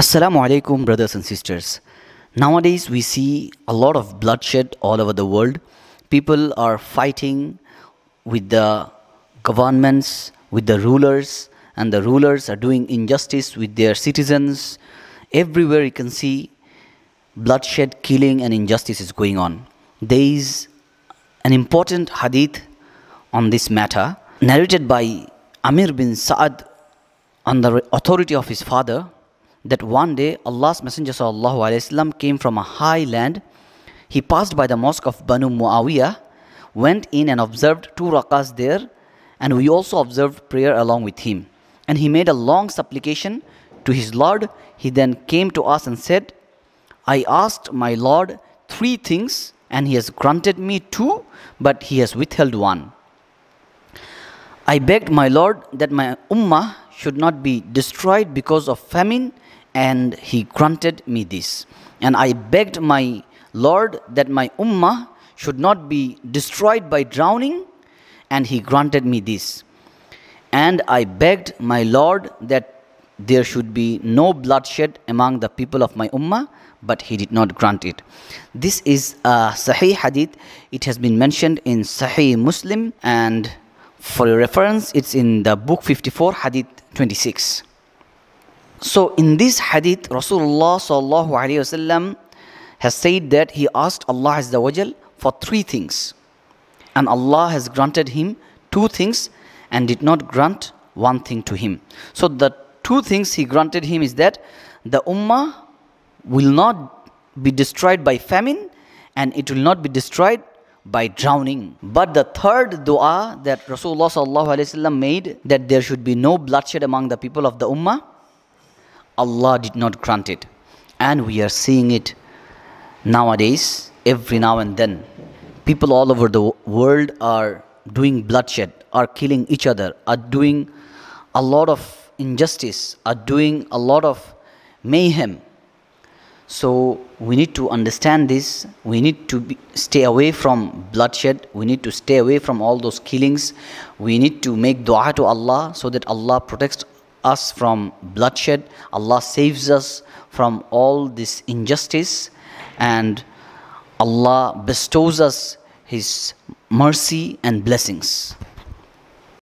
Assalamu alaikum brothers and sisters. Nowadays we see a lot of bloodshed all over the world. People are fighting with the governments, with the rulers and the rulers are doing injustice with their citizens. Everywhere you can see bloodshed, killing and injustice is going on. There is an important hadith on this matter narrated by Amir bin Sa'ad on the authority of his father that one day Allah's Messenger وسلم, came from a high land. He passed by the mosque of Banu Muawiyah, went in and observed two rakas there, and we also observed prayer along with him. And he made a long supplication to his Lord. He then came to us and said, I asked my Lord three things, and he has granted me two, but he has withheld one. I begged my Lord that my Ummah should not be destroyed because of famine and he granted me this. And I begged my Lord that my ummah should not be destroyed by drowning, and he granted me this. And I begged my Lord that there should be no bloodshed among the people of my ummah, but he did not grant it. This is a Sahih Hadith. It has been mentioned in Sahih Muslim, and for your reference, it's in the book 54, Hadith 26. So in this hadith, Rasulullah sallallahu wasallam has said that he asked Allah Azza wa Jal for three things. And Allah has granted him two things and did not grant one thing to him. So the two things he granted him is that the ummah will not be destroyed by famine and it will not be destroyed by drowning. But the third dua that Rasulullah made that there should be no bloodshed among the people of the ummah Allah did not grant it. And we are seeing it nowadays, every now and then. People all over the world are doing bloodshed, are killing each other, are doing a lot of injustice, are doing a lot of mayhem. So we need to understand this. We need to be, stay away from bloodshed. We need to stay away from all those killings. We need to make dua to Allah so that Allah protects us from bloodshed. Allah saves us from all this injustice and Allah bestows us His mercy and blessings.